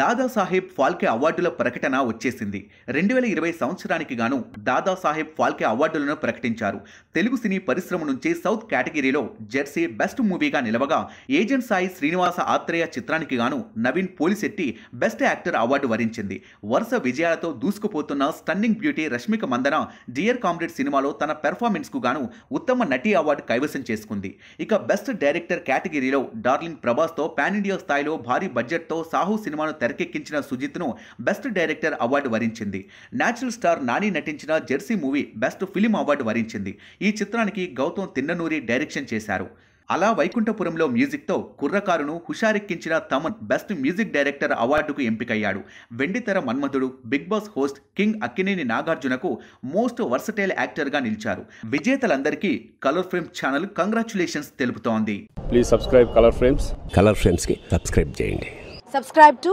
దాదాసాహెబ్ ఫాల్కే అవార్డుల ప్రకటన వచ్చేసింది రెండు వేల ఇరవై సంవత్సరానికి గాను దాదాసాహెబ్ ఫాల్కే అవార్డులను ప్రకటించారు తెలుగు సినీ పరిశ్రమ నుంచి సౌత్ కేటగిరీలో జెర్సీ బెస్ట్ మూవీగా నిలవగా ఏజెంట్ సాయి శ్రీనివాస ఆత్రేయ చిత్రానికి గాను Naveen Polishetty best actor award వరించింది వరుస విజయాలతో దూసుకుపోతున్న stunning beauty Rashmika Mandanna dear comrade సినిమాలో తన పెర్ఫార్మెన్స్కు గాను ఉత్తమ నటి అవార్డు కైవసం చేసుకుంది ఇక బెస్ట్ డైరెక్టర్ కేటగిరీలో డార్లింగ్ ప్రభాస్తో పాన్ ఇండియా స్థాయిలో భారీ బడ్జెట్తో సాహు సినిమాను తెరకెక్కించిన సుజిత్ను బెస్ట్ డైరెక్టర్ అవార్డు వరించింది న్యాచురల్ స్టార్ నాని నటించిన Jersey movie best film award వరించింది ఈ చిత్రానికి గౌతమ్ తిన్ననూరి డైరెక్షన్ చేశారు అలా వైకుంఠపురంలో మ్యూజిక్తో కుర్రకారును హుషారెక్కించిన తమన్ బెస్ట్ మ్యూజిక్ డైరెక్టర్ అవార్డుకు ఎంపికయ్యాడు వెండితెర మన్మధుడు Bigg Boss host king Akkineni నాగార్జునకు మోస్ట్ వర్సటైల్ యాక్టర్గా నిలిచారు విజేతలందరికీ కలర్ ఫ్రేమ్ ఛానల్ కంగ్రాచులేషన్స్ తెలుపుతోంది please subscribe colour frames colour ఫ్రేమ్స్కి సబ్స్క్రైబ్ చేయండి సబ్స్క్రైబ్ టు